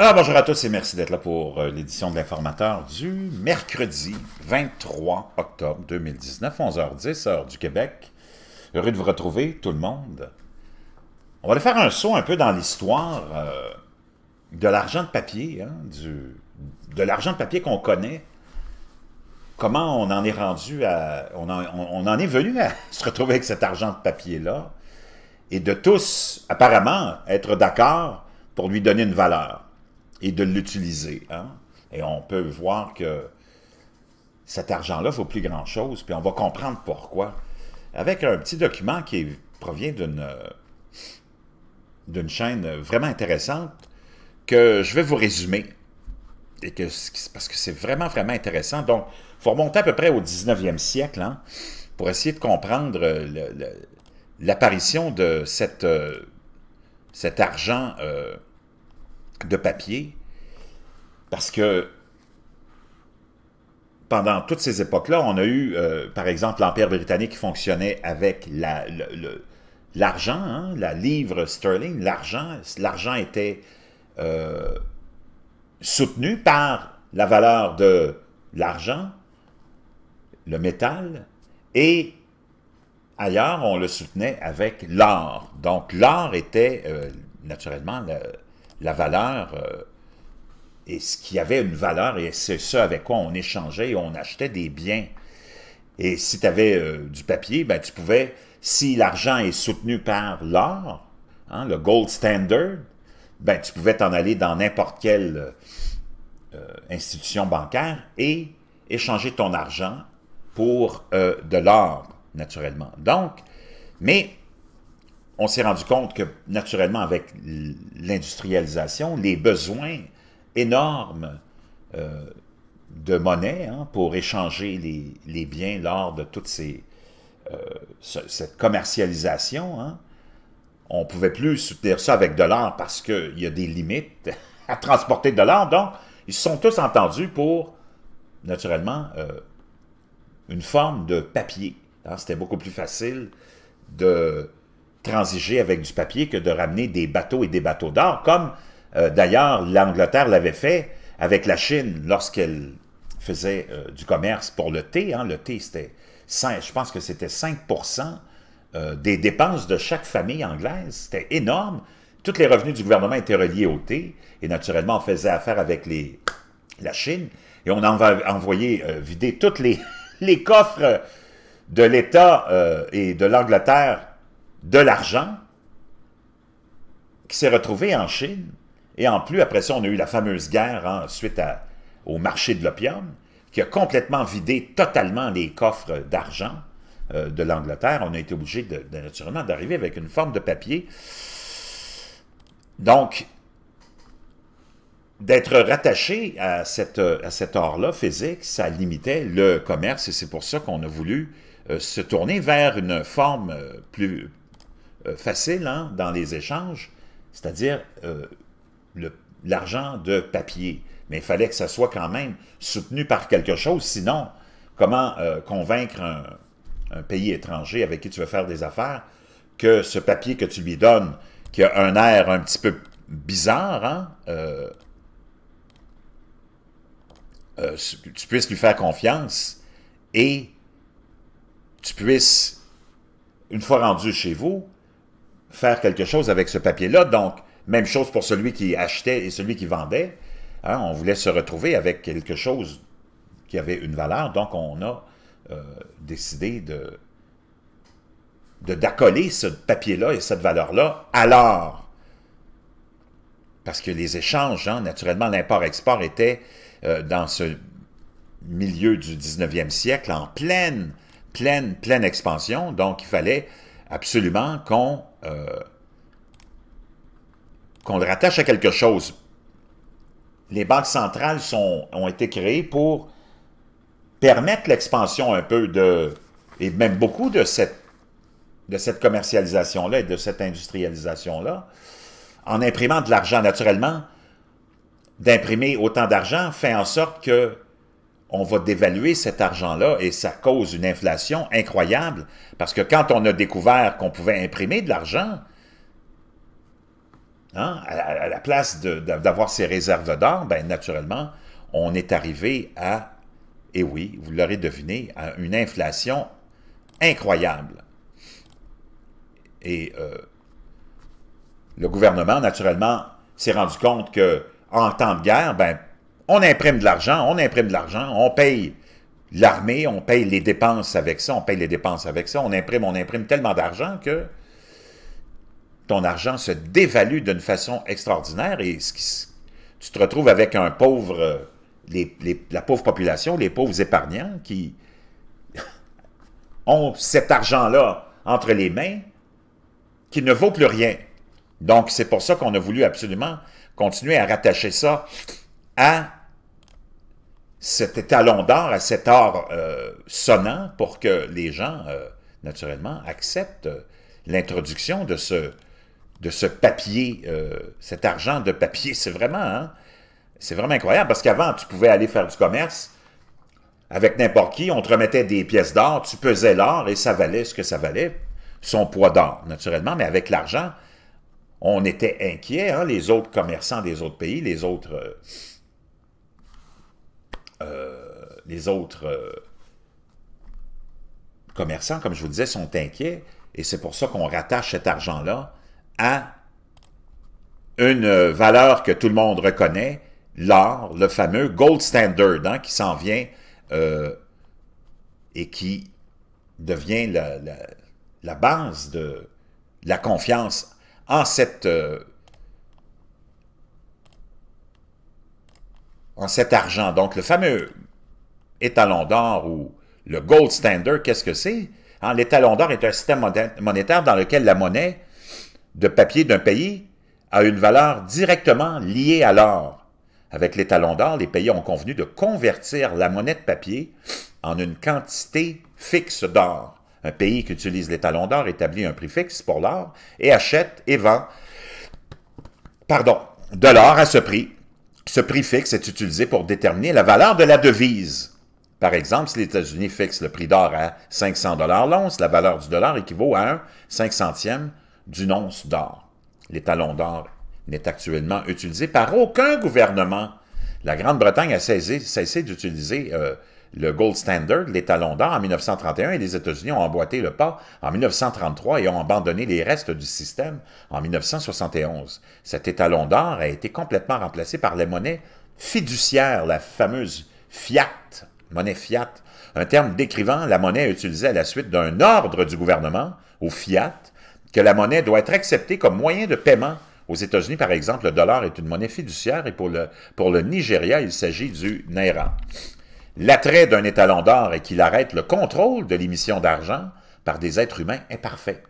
Alors bonjour à tous et merci d'être là pour euh, l'édition de l'informateur du mercredi 23 octobre 2019, 11h10, heure du Québec. Heureux de vous retrouver, tout le monde. On va aller faire un saut un peu dans l'histoire euh, de l'argent de papier, hein, du, de l'argent de papier qu'on connaît. Comment on en est rendu à. on en est venu à se retrouver avec cet argent de papier-là et de tous, apparemment, être d'accord pour lui donner une valeur et de l'utiliser. Hein. Et on peut voir que cet argent-là ne vaut plus grand-chose, puis on va comprendre pourquoi. Avec un petit document qui provient d'une d'une chaîne vraiment intéressante que je vais vous résumer. Et que, parce que c'est vraiment, vraiment intéressant. Donc, il faut remonter à peu près au 19e siècle hein, pour essayer de comprendre l'apparition de cette, euh, cet argent euh, de papier, parce que pendant toutes ces époques-là, on a eu, euh, par exemple, l'Empire britannique qui fonctionnait avec l'argent, hein, la, livre sterling, l'argent, l'argent était euh, soutenu par la valeur de l'argent, le métal, et ailleurs, on le soutenait avec l'or. Donc l'or était euh, naturellement la valeur euh, et ce qui avait une valeur, et c'est ça avec quoi on échangeait et on achetait des biens. Et si tu avais euh, du papier, ben, tu pouvais, si l'argent est soutenu par l'or, hein, le gold standard, ben, tu pouvais t'en aller dans n'importe quelle euh, institution bancaire et échanger ton argent pour de l'or, naturellement. Donc, mais on s'est rendu compte que, naturellement, avec l'industrialisation, les besoins énormes euh, de monnaie hein, pour échanger les, biens lors de toute ces, euh, cette commercialisation, hein, on ne pouvait plus soutenir ça avec de l'or parce qu'il y a des limites à transporter de l'or. Donc, ils se sont tous entendus pour, naturellement, euh, une forme de papier. C'était beaucoup plus facile de transiger avec du papier que de ramener des bateaux et des bateaux d'or, comme euh, d'ailleurs l'Angleterre l'avait fait avec la Chine lorsqu'elle faisait euh, du commerce pour le thé. Hein. Le thé, c'était je pense que c'était 5 euh, des dépenses de chaque famille anglaise. C'était énorme. Tous les revenus du gouvernement étaient reliés au thé. Et naturellement, on faisait affaire avec les, la Chine. Et on envoyait vider tous les, les coffres de l'État et de l'Angleterre de l'argent qui s'est retrouvé en Chine. Et en plus, après ça, on a eu la fameuse guerre suite au marché de l'opium, qui a complètement vidé totalement les coffres d'argent euh, de l'Angleterre. On a été obligé, naturellement, d'arriver avec une forme de papier. Donc, d'être rattaché à, cette, à cet or-là physique, ça limitait le commerce et c'est pour ça qu'on a voulu euh, se tourner vers une forme euh, plus, euh, facile hein, dans les échanges, c'est-à-dire euh, l'argent de papier. Mais il fallait que ça soit quand même soutenu par quelque chose, sinon, comment euh, convaincre un, pays étranger avec qui tu veux faire des affaires que ce papier que tu lui donnes, qui a un air un petit peu bizarre, hein, tu puisses lui faire confiance et tu puisses, une fois rendu chez vous, faire quelque chose avec ce papier-là. Donc, même chose pour celui qui achetait et celui qui vendait. Hein, on voulait se retrouver avec quelque chose qui avait une valeur. Donc, on a euh, décidé de d'accoler ce papier-là et cette valeur-là Alors, Parce que les échanges, hein, naturellement, l'import-export était euh, dans ce milieu du 19e siècle en pleine, pleine, pleine expansion. Donc, il fallait absolument euh, qu'on le rattache à quelque chose. Les banques centrales sont, ont été créées pour permettre l'expansion un peu de, et même beaucoup de cette, de cette commercialisation-là et de cette industrialisation-là, en imprimant de l'argent naturellement, d'imprimer autant d'argent fait en sorte que on va dévaluer cet argent-là et ça cause une inflation incroyable parce que quand on a découvert qu'on pouvait imprimer de l'argent, hein, à, la place d'avoir ces réserves d'or, ben, naturellement, on est arrivé à, et oui, vous l'aurez deviné, à une inflation incroyable. Et euh, le gouvernement, naturellement, s'est rendu compte que en temps de guerre, ben, on imprime de l'argent, on imprime de l'argent, on paye l'armée, on paye les dépenses avec ça, on paye les dépenses avec ça, on imprime, on imprime tellement d'argent que ton argent se dévalue d'une façon extraordinaire et tu te retrouves avec un pauvre, la pauvre population, les pauvres épargnants qui ont cet argent-là entre les mains qui ne vaut plus rien. Donc, c'est pour ça qu'on a voulu absolument continuer à rattacher ça à cet étalon d'or, à cet or euh, sonnant pour que les gens, euh, naturellement, acceptent euh, l'introduction de ce, de ce papier, cet argent de papier. C'est vraiment, hein, c'est vraiment incroyable parce qu'avant, tu pouvais aller faire du commerce avec n'importe qui, on te remettait des pièces d'or, tu pesais l'or et ça valait ce que ça valait, son poids d'or, naturellement, mais avec l'argent, on était inquiet, hein, les autres commerçants des autres pays, les autres euh, les autres euh, commerçants, comme je vous disais, sont inquiets. Et c'est pour ça qu'on rattache cet argent-là à une valeur que tout le monde reconnaît, l'or, le fameux gold standard hein, qui s'en vient euh, et qui devient la, base de la confiance en cette en cet argent. Donc, le fameux étalon d'or ou le gold standard, qu'est-ce que c'est? Hein, l'étalon d'or est un système monétaire dans lequel la monnaie de papier d'un pays a une valeur directement liée à l'or. Avec l'étalon d'or, les pays ont convenu de convertir la monnaie de papier en une quantité fixe d'or. Un pays qui utilise l'étalon d'or établit un prix fixe pour l'or et achète et vend pardon, de l'or à ce prix ce prix fixe est utilisé pour déterminer la valeur de la devise. Par exemple, si les États-Unis fixent le prix d'or à 500 l'once, la valeur du dollar équivaut à un cinq centième d'une once d'or. L'étalon d'or n'est actuellement utilisé par aucun gouvernement. La Grande-Bretagne a cessé, d'utiliser euh, le gold standard, l'étalon d'or, en 1931 et les États-Unis ont emboîté le pas en 1933 et ont abandonné les restes du système en 1971. Cet étalon d'or a été complètement remplacé par les monnaies fiduciaires, la fameuse fiat, monnaie fiat, un terme décrivant la monnaie utilisée à la suite d'un ordre du gouvernement, au fiat, que la monnaie doit être acceptée comme moyen de paiement aux États-Unis, par exemple, le dollar est une monnaie fiduciaire et pour le, pour le Nigeria, il s'agit du naira. L'attrait d'un étalon d'or est qu'il arrête le contrôle de l'émission d'argent par des êtres humains imparfaits.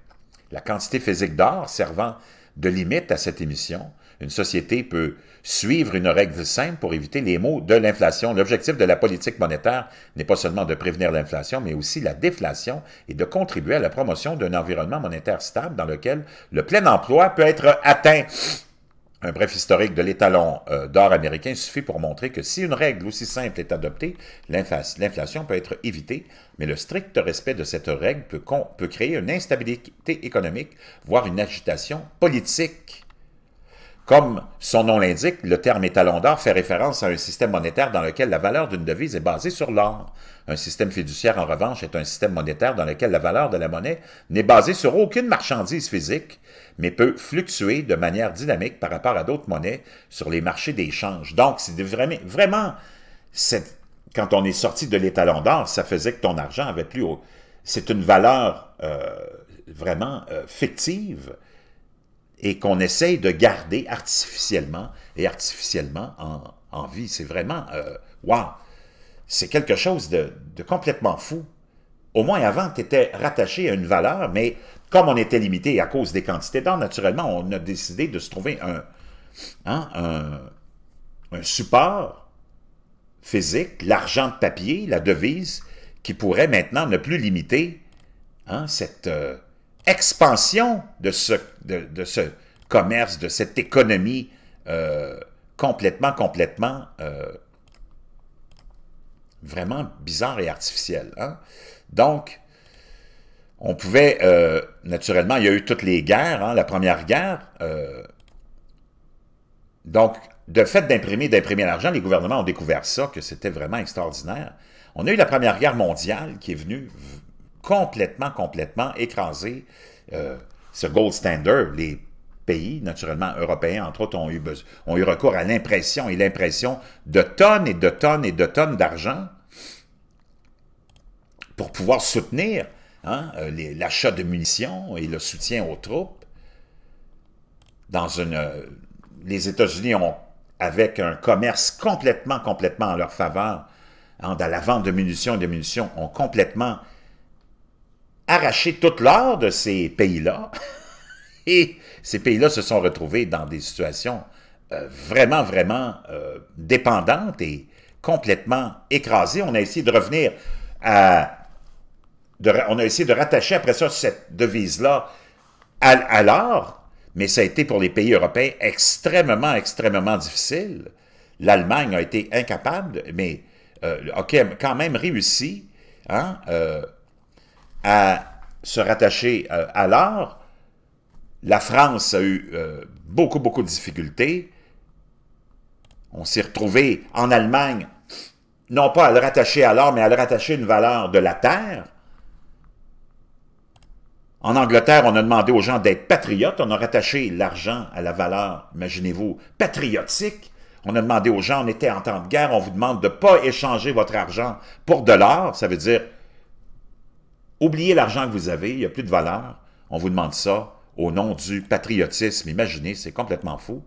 La quantité physique d'or servant de limite à cette émission, une société peut suivre une règle simple pour éviter les maux de l'inflation. L'objectif de la politique monétaire n'est pas seulement de prévenir l'inflation, mais aussi la déflation et de contribuer à la promotion d'un environnement monétaire stable dans lequel le plein emploi peut être atteint un bref historique de l'étalon euh, d'or américain suffit pour montrer que si une règle aussi simple est adoptée, l'inflation peut être évitée, mais le strict respect de cette règle peut créer une instabilité économique, voire une agitation politique. Comme son nom l'indique, le terme étalon d'or fait référence à un système monétaire dans lequel la valeur d'une devise est basée sur l'or. Un système fiduciaire, en revanche, est un système monétaire dans lequel la valeur de la monnaie n'est basée sur aucune marchandise physique, mais peut fluctuer de manière dynamique par rapport à d'autres monnaies sur les marchés d'échange. Donc, c'est vraiment, quand on est sorti de l'étalon d'or, ça faisait que ton argent avait plus... C'est une valeur euh, vraiment euh, fictive et qu'on essaye de garder artificiellement et artificiellement en, vie. C'est vraiment, waouh, wow. c'est quelque chose de, complètement fou. Au moins avant, tu étais rattaché à une valeur, mais comme on était limité à cause des quantités d'or, naturellement, on a décidé de se trouver un, hein, un, support physique, l'argent de papier, la devise, qui pourrait maintenant ne plus limiter hein, cette... Euh, expansion de ce, de, ce commerce, de cette économie euh, complètement, complètement, euh, vraiment bizarre et artificielle. Hein? Donc, on pouvait, euh, naturellement, il y a eu toutes les guerres, hein? la première guerre. donc, de fait d'imprimer, d'imprimer l'argent, les gouvernements ont découvert ça, que c'était vraiment extraordinaire. On a eu la Première Guerre mondiale qui est venue complètement, complètement écrasé euh, ce gold standard. Les pays, naturellement européens, entre autres, ont eu, ont eu recours à l'impression et l'impression de tonnes et de tonnes et de tonnes d'argent pour pouvoir soutenir hein, euh, l'achat de munitions et le soutien aux troupes. Dans une, euh, les États-Unis ont, avec un commerce complètement, complètement en leur faveur, hein, dans la vente de munitions et de munitions, ont complètement arraché toute l'or de ces pays-là. Et ces pays-là se sont retrouvés dans des situations euh, vraiment, vraiment euh, dépendantes et complètement écrasées. On a essayé de revenir à... on a essayé de rattacher après ça cette devise-là à, l'or, mais ça a été pour les pays européens extrêmement, extrêmement difficile. L'Allemagne a été incapable, mais euh, a quand même réussi hein, euh, à se rattacher euh, à, l'or. la France a eu euh, beaucoup, beaucoup de difficultés. On s'est retrouvé en Allemagne, non pas à le rattacher à l'or, mais à le rattacher à une valeur de la terre. En Angleterre, on a demandé aux gens d'être patriotes. On a rattaché l'argent à la valeur, imaginez-vous, patriotique. On a demandé aux gens, on était en temps de guerre, on vous demande de ne pas échanger votre argent pour de l'or. Ça veut dire Oubliez l'argent que vous avez, il n'y a plus de valeur. On vous demande ça au nom du patriotisme. Imaginez, c'est complètement fou.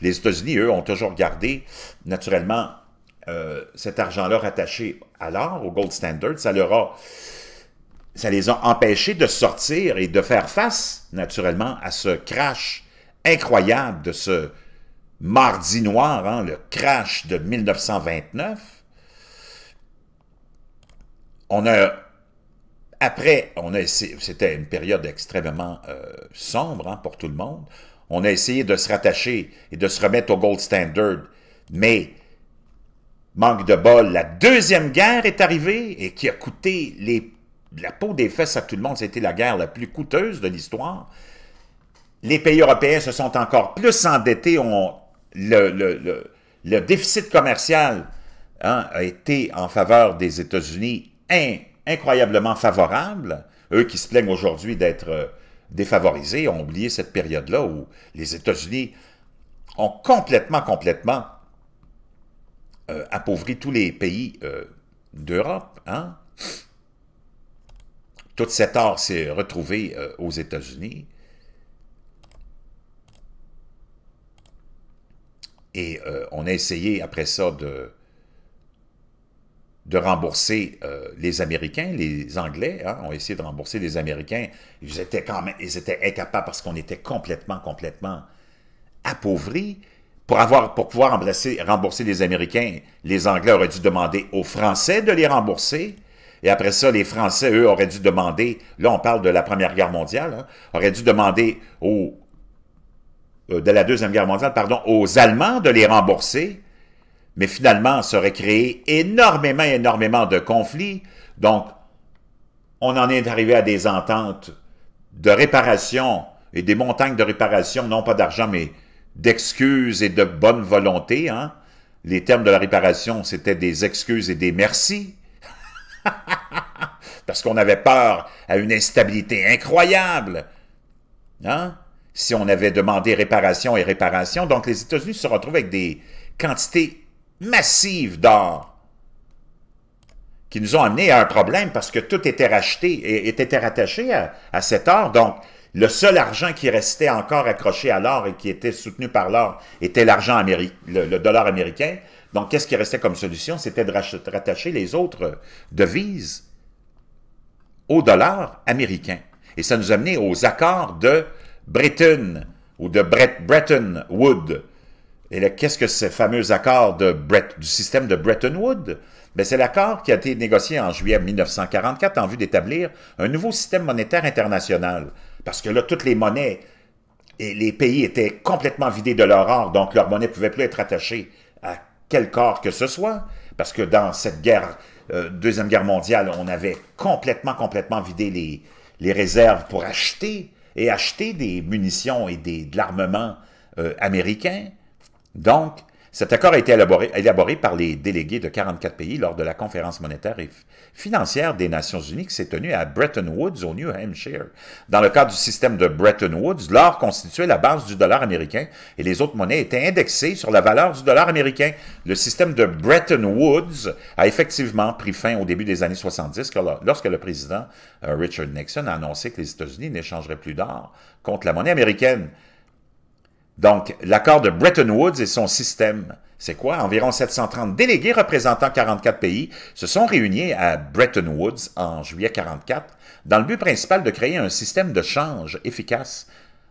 Les États-Unis, eux, ont toujours gardé, naturellement, euh, cet argent-là rattaché à l'or, au gold standard. Ça leur a, ça les a empêchés de sortir et de faire face, naturellement, à ce crash incroyable de ce mardi noir, hein, le crash de 1929. On a après, on a c'était une période extrêmement euh, sombre hein, pour tout le monde. On a essayé de se rattacher et de se remettre au gold standard, mais manque de bol, la deuxième guerre est arrivée et qui a coûté la peau des fesses à tout le monde. C'était la guerre la plus coûteuse de l'histoire. Les pays européens se sont encore plus endettés. le, déficit commercial hein, a été en faveur des États-Unis incroyablement favorable Eux qui se plaignent aujourd'hui d'être euh, défavorisés ont oublié cette période-là où les États-Unis ont complètement, complètement euh, appauvri tous les pays euh, d'Europe. Hein? Tout cet or s'est retrouvé aux États-Unis. Et on a essayé après ça de de rembourser euh, les Américains, les Anglais hein, ont essayé de rembourser les Américains. Ils étaient quand ils étaient incapables parce qu'on était complètement, complètement appauvris. Pour, avoir, pour pouvoir rembourser les Américains, les Anglais auraient dû demander aux Français de les rembourser. Et après ça, les Français, eux, auraient dû demander, là on parle de la Première Guerre mondiale, hein, auraient dû demander aux, euh, de la Deuxième Guerre mondiale, pardon, aux Allemands de les rembourser mais finalement, ça aurait créé énormément, énormément de conflits. Donc, on en est arrivé à des ententes de réparation et des montagnes de réparation, non pas d'argent, mais d'excuses et de bonne volonté. Hein. Les termes de la réparation, c'était des excuses et des merci. Parce qu'on avait peur à une instabilité incroyable. Hein. Si on avait demandé réparation et réparation, donc les États-Unis se retrouvent avec des quantités massive d'or qui nous ont amené à un problème parce que tout était racheté et était rattaché à, cet or. Donc, le seul argent qui restait encore accroché à l'or et qui était soutenu par l'or était l'argent américain, le, dollar américain. Donc, qu'est-ce qui restait comme solution? C'était de rattacher les autres devises au dollar américain. Et ça nous a mené aux accords de Bretton ou de Bretton Woods et qu'est-ce que ce fameux accord du système de Bretton Woods? Ben, c'est l'accord qui a été négocié en juillet 1944 en vue d'établir un nouveau système monétaire international. Parce que là, toutes les monnaies et les pays étaient complètement vidés de leur or, donc leur monnaie ne pouvait plus être attachée à quel corps que ce soit. Parce que dans cette guerre, euh, Deuxième Guerre mondiale, on avait complètement, complètement vidé les, réserves pour acheter et acheter des munitions et de l'armement euh, américain. Donc, cet accord a été élaboré, par les délégués de 44 pays lors de la conférence monétaire et financière des Nations unies qui s'est tenue à Bretton Woods au New Hampshire. Dans le cadre du système de Bretton Woods, l'or constituait la base du dollar américain et les autres monnaies étaient indexées sur la valeur du dollar américain. Le système de Bretton Woods a effectivement pris fin au début des années 70 lorsque le président euh, Richard Nixon a annoncé que les États-Unis n'échangeraient plus d'or contre la monnaie américaine. Donc, l'accord de Bretton Woods et son système, c'est quoi? Environ 730 délégués représentant 44 pays se sont réunis à Bretton Woods en juillet 44 dans le but principal de créer un système de change efficace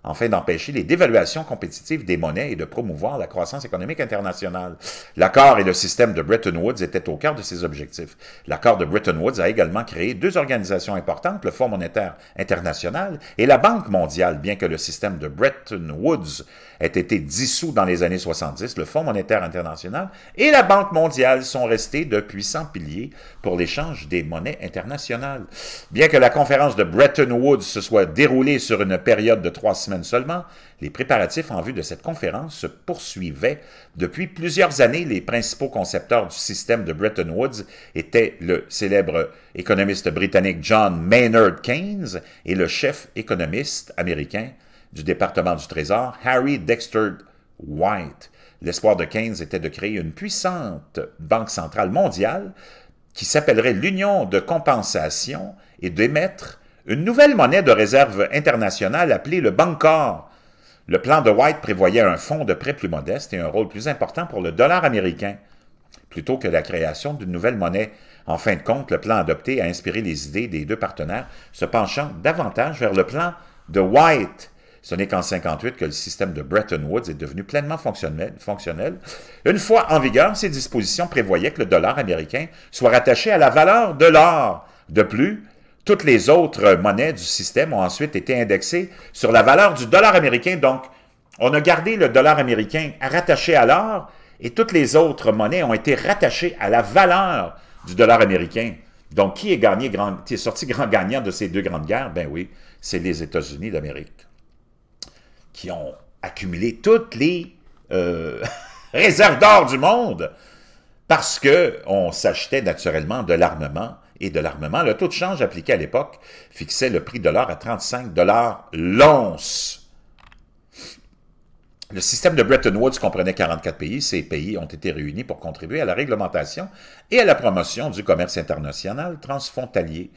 Enfin d'empêcher les dévaluations compétitives des monnaies et de promouvoir la croissance économique internationale. L'accord et le système de Bretton Woods étaient au cœur de ces objectifs. L'accord de Bretton Woods a également créé deux organisations importantes, le Fonds monétaire international et la Banque mondiale. Bien que le système de Bretton Woods ait été dissous dans les années 70, le Fonds monétaire international et la Banque mondiale sont restés de puissants piliers pour l'échange des monnaies internationales. Bien que la conférence de Bretton Woods se soit déroulée sur une période de trois seulement, les préparatifs en vue de cette conférence se poursuivaient. Depuis plusieurs années, les principaux concepteurs du système de Bretton Woods étaient le célèbre économiste britannique John Maynard Keynes et le chef économiste américain du département du Trésor, Harry Dexter White. L'espoir de Keynes était de créer une puissante banque centrale mondiale qui s'appellerait l'Union de compensation et d'émettre une nouvelle monnaie de réserve internationale appelée le Bancor. Le plan de White prévoyait un fonds de prêt plus modeste et un rôle plus important pour le dollar américain, plutôt que la création d'une nouvelle monnaie. En fin de compte, le plan adopté a inspiré les idées des deux partenaires, se penchant davantage vers le plan de White. Ce n'est qu'en 58 que le système de Bretton Woods est devenu pleinement fonctionnel. Une fois en vigueur, ces dispositions prévoyaient que le dollar américain soit rattaché à la valeur de l'or. De plus, toutes les autres monnaies du système ont ensuite été indexées sur la valeur du dollar américain. Donc, on a gardé le dollar américain rattaché à l'or et toutes les autres monnaies ont été rattachées à la valeur du dollar américain. Donc, qui est, gagné sorti grand gagnant de ces deux grandes guerres? Ben oui, c'est les États-Unis d'Amérique qui ont accumulé toutes les euh, réserves d'or du monde parce qu'on s'achetait naturellement de l'armement et de l'armement, le taux de change appliqué à l'époque fixait le prix de l'or à 35 l'once. Le système de Bretton Woods comprenait 44 pays. Ces pays ont été réunis pour contribuer à la réglementation et à la promotion du commerce international transfrontalier.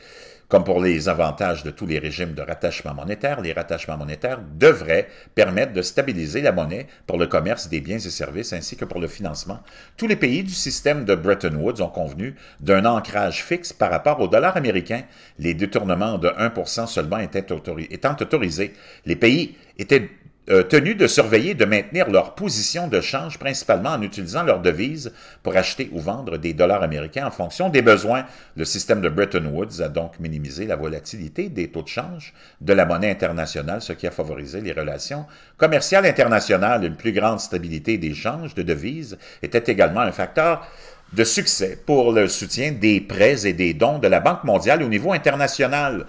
Comme pour les avantages de tous les régimes de rattachement monétaire, les rattachements monétaires devraient permettre de stabiliser la monnaie pour le commerce des biens et services ainsi que pour le financement. Tous les pays du système de Bretton Woods ont convenu d'un ancrage fixe par rapport au dollar américain, les détournements de 1 seulement étaient étant autorisés. Les pays étaient euh, tenus de surveiller et de maintenir leur position de change, principalement en utilisant leur devise pour acheter ou vendre des dollars américains en fonction des besoins. Le système de Bretton Woods a donc minimisé la volatilité des taux de change de la monnaie internationale, ce qui a favorisé les relations commerciales internationales. Une plus grande stabilité des changes de devises était également un facteur de succès pour le soutien des prêts et des dons de la Banque mondiale au niveau international.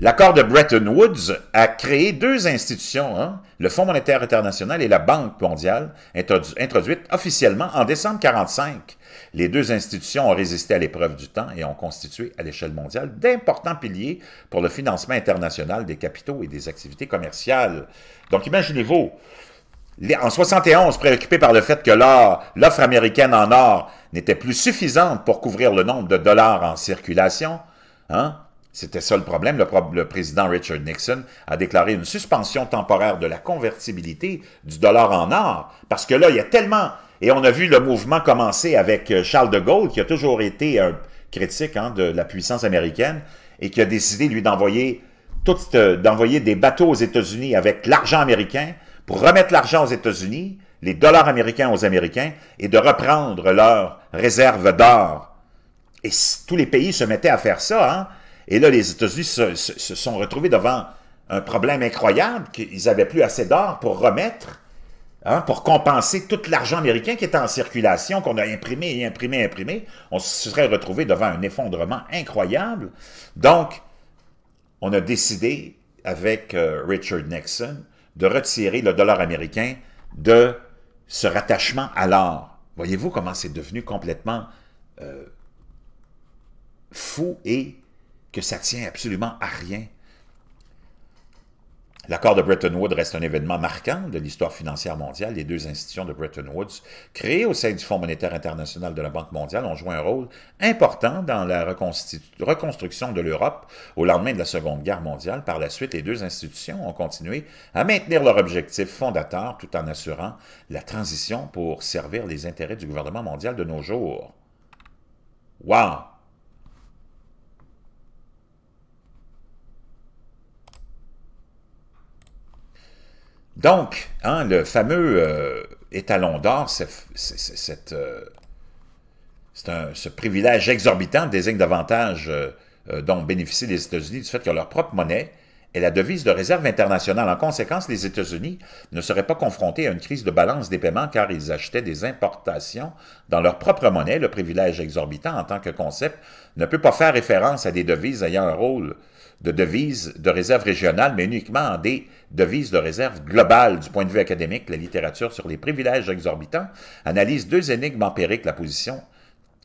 L'accord de Bretton Woods a créé deux institutions, hein. le Fonds monétaire international et la Banque mondiale, introduites officiellement en décembre 1945. Les deux institutions ont résisté à l'épreuve du temps et ont constitué à l'échelle mondiale d'importants piliers pour le financement international des capitaux et des activités commerciales. Donc imaginez-vous, en 71, préoccupé par le fait que l'offre américaine en or n'était plus suffisante pour couvrir le nombre de dollars en circulation, hein? C'était ça le problème. Le, président Richard Nixon a déclaré une suspension temporaire de la convertibilité du dollar en or, parce que là, il y a tellement... Et on a vu le mouvement commencer avec euh, Charles de Gaulle, qui a toujours été un critique hein, de la puissance américaine, et qui a décidé, lui, d'envoyer d'envoyer des bateaux aux États-Unis avec l'argent américain pour remettre l'argent aux États-Unis, les dollars américains aux Américains, et de reprendre leurs réserves d'or. Et tous les pays se mettaient à faire ça, hein? Et là, les États-Unis se, sont retrouvés devant un problème incroyable qu'ils n'avaient plus assez d'or pour remettre, hein, pour compenser tout l'argent américain qui était en circulation, qu'on a imprimé et imprimé, imprimé. On se serait retrouvé devant un effondrement incroyable. Donc, on a décidé avec euh, Richard Nixon de retirer le dollar américain de ce rattachement à l'or. Voyez-vous comment c'est devenu complètement euh, fou et que ça tient absolument à rien. L'accord de Bretton Woods reste un événement marquant de l'histoire financière mondiale. Les deux institutions de Bretton Woods, créées au sein du Fonds monétaire international de la Banque mondiale, ont joué un rôle important dans la reconstruction de l'Europe au lendemain de la Seconde Guerre mondiale. Par la suite, les deux institutions ont continué à maintenir leur objectif fondateur tout en assurant la transition pour servir les intérêts du gouvernement mondial de nos jours. Wow! Donc, hein, le fameux euh, étalon d'or, c'est euh, ce privilège exorbitant désigne davantage euh, dont bénéficient les États-Unis du fait qu'ils ont leur propre monnaie et la devise de réserve internationale. En conséquence, les États-Unis ne seraient pas confrontés à une crise de balance des paiements car ils achetaient des importations dans leur propre monnaie. Le privilège exorbitant en tant que concept ne peut pas faire référence à des devises ayant un rôle de devise de réserve régionale, mais uniquement à des devises de réserve globale. Du point de vue académique, la littérature sur les privilèges exorbitants analyse deux énigmes empiriques, la position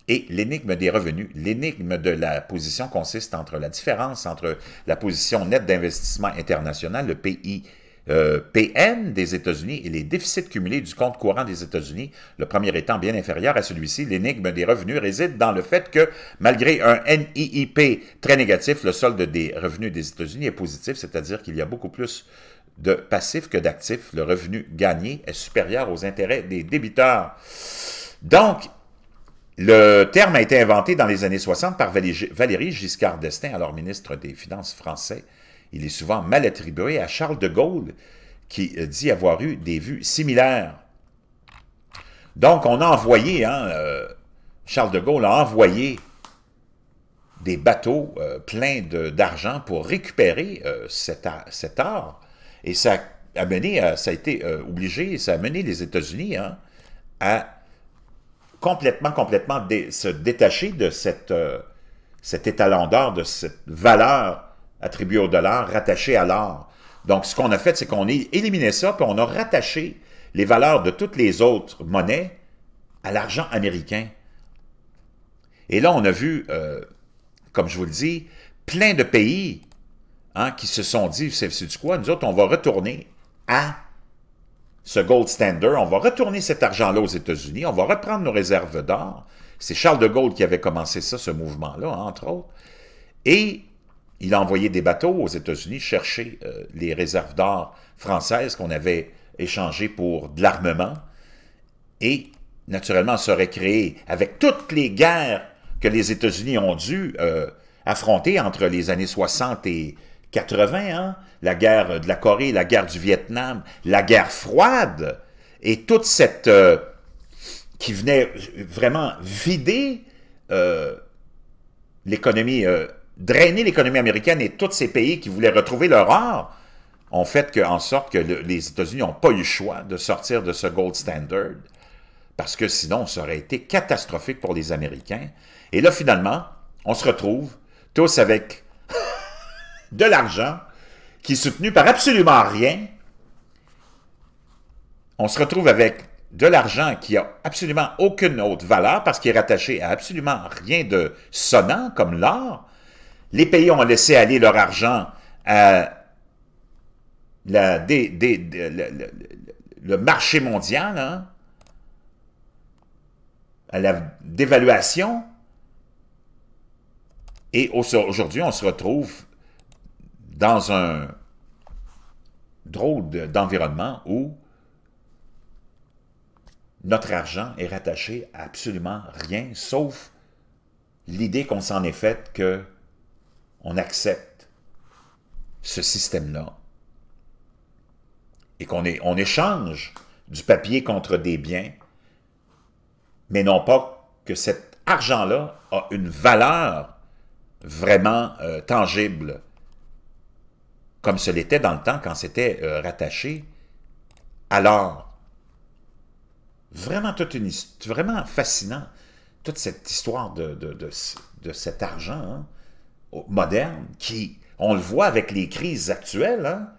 et l'énigme des revenus. L'énigme de la position consiste entre la différence entre la position nette d'investissement international, le PIPN euh, PN des États-Unis et les déficits cumulés du compte courant des États-Unis, le premier étant bien inférieur à celui-ci, l'énigme des revenus réside dans le fait que, malgré un NIIP très négatif, le solde des revenus des États-Unis est positif, c'est-à-dire qu'il y a beaucoup plus de passifs que d'actifs. Le revenu gagné est supérieur aux intérêts des débiteurs. Donc, le terme a été inventé dans les années 60 par Valéry Giscard d'Estaing, alors ministre des Finances français. Il est souvent mal attribué à Charles de Gaulle, qui euh, dit avoir eu des vues similaires. Donc, on a envoyé, hein, euh, Charles de Gaulle a envoyé des bateaux euh, pleins d'argent pour récupérer cet, Et ça a mené, ça a été obligé, ça a mené les États-Unis hein, à complètement, complètement se détacher de cette, euh, cet étalon d'or, de cette valeur attribuée au dollar, rattachée à l'or. Donc, ce qu'on a fait, c'est qu'on a éliminé ça, puis on a rattaché les valeurs de toutes les autres monnaies à l'argent américain. Et là, on a vu, euh, comme je vous le dis, plein de pays hein, qui se sont dit, c'est du quoi, nous autres, on va retourner à ce gold standard, on va retourner cet argent-là aux États-Unis, on va reprendre nos réserves d'or. C'est Charles de Gaulle qui avait commencé ça, ce mouvement-là, hein, entre autres. Et il a envoyé des bateaux aux États-Unis chercher euh, les réserves d'or françaises qu'on avait échangées pour de l'armement. Et naturellement, ça aurait créé, avec toutes les guerres que les États-Unis ont dû euh, affronter entre les années 60 et 80, ans, hein? la guerre de la Corée, la guerre du Vietnam, la guerre froide, et toute cette... Euh, qui venait vraiment vider euh, l'économie, euh, drainer l'économie américaine et tous ces pays qui voulaient retrouver leur or, ont fait en sorte que les États-Unis n'ont pas eu le choix de sortir de ce gold standard, parce que sinon, ça aurait été catastrophique pour les Américains. Et là, finalement, on se retrouve tous avec de l'argent, qui est soutenu par absolument rien, on se retrouve avec de l'argent qui a absolument aucune autre valeur parce qu'il est rattaché à absolument rien de sonnant comme l'or. Les pays ont laissé aller leur argent à la, le, marché mondial, hein, à la dévaluation. Et aujourd'hui, on se retrouve dans un drôle d'environnement où notre argent est rattaché à absolument rien, sauf l'idée qu'on s'en est faite que on accepte ce système-là et qu'on on échange du papier contre des biens, mais non pas que cet argent-là a une valeur vraiment euh, tangible comme ce l'était dans le temps quand c'était euh, rattaché à l'or. Vraiment, toute vraiment fascinant, toute cette histoire de, de, cet argent hein, moderne qui, on le voit avec les crises actuelles, hein,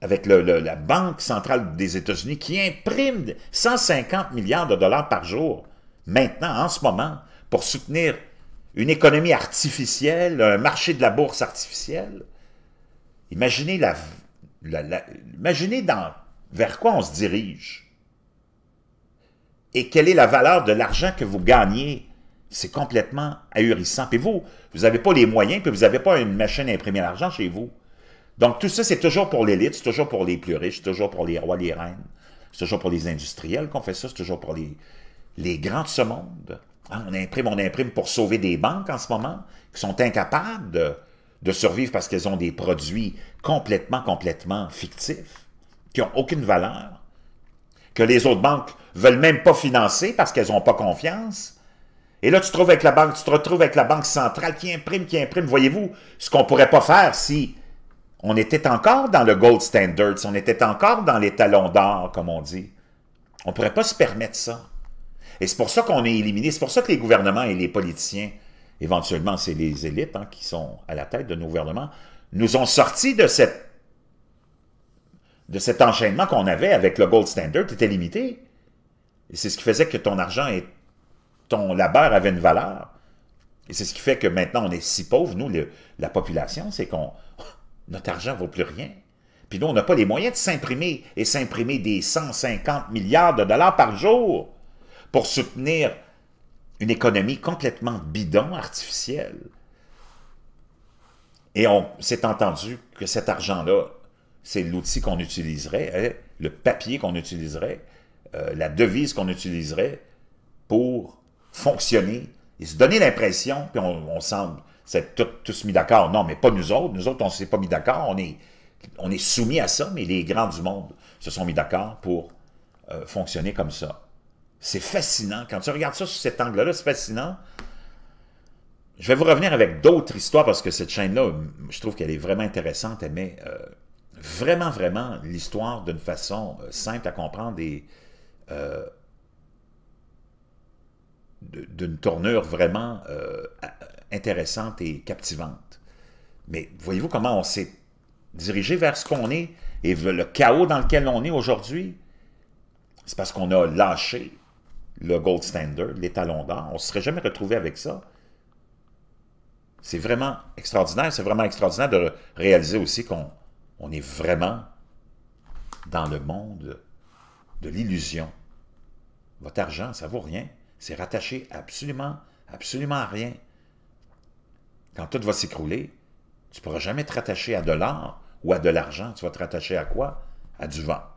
avec la Banque centrale des États-Unis qui imprime 150 milliards de dollars par jour, maintenant, en ce moment, pour soutenir une économie artificielle, un marché de la bourse artificielle. Imaginez, la, imaginez dans, vers quoi on se dirige. Et quelle est la valeur de l'argent que vous gagnez? C'est complètement ahurissant. Et vous, vous n'avez pas les moyens, puis vous n'avez pas une machine à imprimer l'argent chez vous. Donc tout ça, c'est toujours pour l'élite, c'est toujours pour les plus riches, c'est toujours pour les rois, les reines, c'est toujours pour les industriels qu'on fait ça, c'est toujours pour les, les grands de ce monde. Ah, on imprime, on imprime pour sauver des banques en ce moment, qui sont incapables de, de survivre parce qu'elles ont des produits complètement, complètement fictifs, qui n'ont aucune valeur, que les autres banques veulent même pas financer parce qu'elles n'ont pas confiance. Et là, tu te, avec la banque, tu te retrouves avec la Banque centrale qui imprime, qui imprime. Voyez-vous, ce qu'on ne pourrait pas faire si on était encore dans le gold standard, si on était encore dans les talons d'or, comme on dit. On ne pourrait pas se permettre ça. Et c'est pour ça qu'on est éliminé, c'est pour ça que les gouvernements et les politiciens éventuellement c'est les élites hein, qui sont à la tête de nos gouvernements, nous ont sortis de, cette, de cet enchaînement qu'on avait avec le gold standard, était limité. Et c'est ce qui faisait que ton argent et ton labeur avait une valeur. Et c'est ce qui fait que maintenant on est si pauvre, nous, la population, c'est qu'on notre argent ne vaut plus rien. Puis nous, on n'a pas les moyens de s'imprimer et s'imprimer des 150 milliards de dollars par jour pour soutenir une économie complètement bidon, artificielle. Et on s'est entendu que cet argent-là, c'est l'outil qu'on utiliserait, hein, le papier qu'on utiliserait, euh, la devise qu'on utiliserait pour fonctionner et se donner l'impression, puis on, semble s'être tous mis d'accord. Non, mais pas nous autres. Nous autres, on ne s'est pas mis d'accord. On est, soumis à ça, mais les grands du monde se sont mis d'accord pour euh, fonctionner comme ça. C'est fascinant. Quand tu regardes ça sous cet angle-là, c'est fascinant. Je vais vous revenir avec d'autres histoires parce que cette chaîne-là, je trouve qu'elle est vraiment intéressante. Elle euh, met vraiment, vraiment l'histoire d'une façon euh, simple à comprendre et euh, d'une tournure vraiment intéressante et captivante. Mais voyez-vous comment on s'est dirigé vers ce qu'on est et le chaos dans lequel on est aujourd'hui? C'est parce qu'on a lâché le gold standard, l'étalon d'or. On ne se serait jamais retrouvé avec ça. C'est vraiment extraordinaire. C'est vraiment extraordinaire de réaliser aussi qu'on on est vraiment dans le monde de l'illusion. Votre argent, ça vaut rien. C'est rattaché absolument, absolument à rien. Quand tout va s'écrouler, tu ne pourras jamais te rattacher à de l'or ou à de l'argent. Tu vas te rattacher à quoi? À du vent.